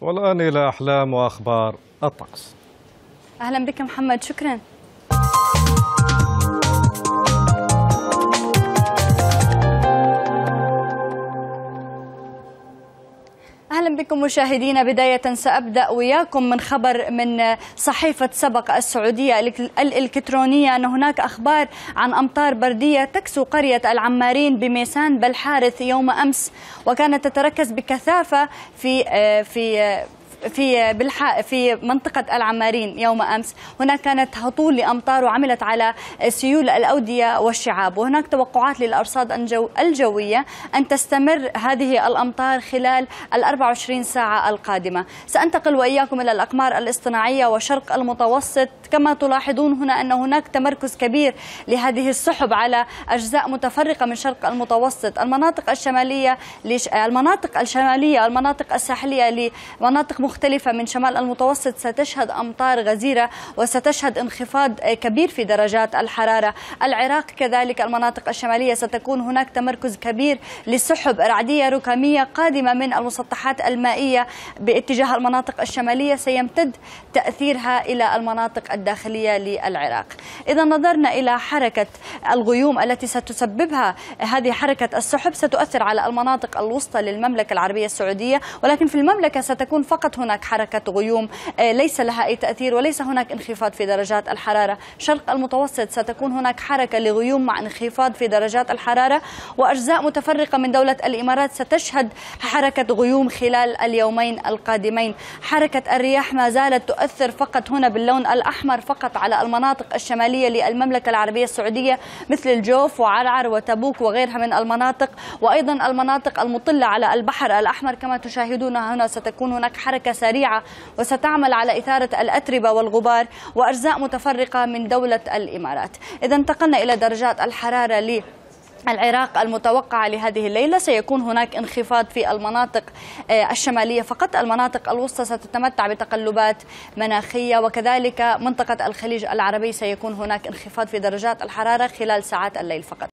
والآن إلى أحلام وأخبار الطقس أهلا بك محمد شكرا أهلا بكم مشاهدينا بداية سأبدأ وياكم من خبر من صحيفة سبق السعودية الإلكترونية أن هناك أخبار عن أمطار بردية تكسو قرية العمارين بميسان بلحارث يوم أمس وكانت تتركز بكثافة في آه، في آه، في بالح... في منطقة العمارين يوم أمس هناك كانت هطول لأمطار وعملت على سيول الأودية والشعاب وهناك توقعات للأرصاد الجو... الجوية أن تستمر هذه الأمطار خلال ال 24 ساعة القادمة سأنتقل وإياكم إلى الأقمار الاصطناعية وشرق المتوسط كما تلاحظون هنا أن هناك تمركز كبير لهذه السحب على أجزاء متفرقة من شرق المتوسط المناطق الشمالية المناطق الشمالية المناطق الساحلية لمناطق مختلفة مختلفة من شمال المتوسط ستشهد أمطار غزيرة وستشهد انخفاض كبير في درجات الحرارة العراق كذلك المناطق الشمالية ستكون هناك تمركز كبير لسحب رعدية ركامية قادمة من المسطحات المائية باتجاه المناطق الشمالية سيمتد تأثيرها إلى المناطق الداخلية للعراق إذا نظرنا إلى حركة الغيوم التي ستسببها هذه حركة السحب ستؤثر على المناطق الوسطى للمملكة العربية السعودية ولكن في المملكة ستكون فقط هناك هناك حركة غيوم آه، ليس لها أي تأثير وليس هناك انخفاض في درجات الحرارة شرق المتوسط ستكون هناك حركة لغيوم مع انخفاض في درجات الحرارة وأجزاء متفرقة من دولة الإمارات ستشهد حركة غيوم خلال اليومين القادمين حركة الرياح ما زالت تؤثر فقط هنا باللون الأحمر فقط على المناطق الشمالية للمملكة العربية السعودية مثل الجوف وعرعر وتبوك وغيرها من المناطق وأيضا المناطق المطلة على البحر الأحمر كما تشاهدون هنا ستكون هناك حركة سريعة وستعمل على إثارة الأتربة والغبار وأجزاء متفرقة من دولة الإمارات إذا انتقلنا إلى درجات الحرارة لي العراق المتوقعة لهذه الليلة سيكون هناك انخفاض في المناطق آه، الشمالية فقط المناطق الوسطى ستتمتع بتقلبات مناخية وكذلك منطقة الخليج العربي سيكون هناك انخفاض في درجات الحرارة خلال ساعات الليل فقط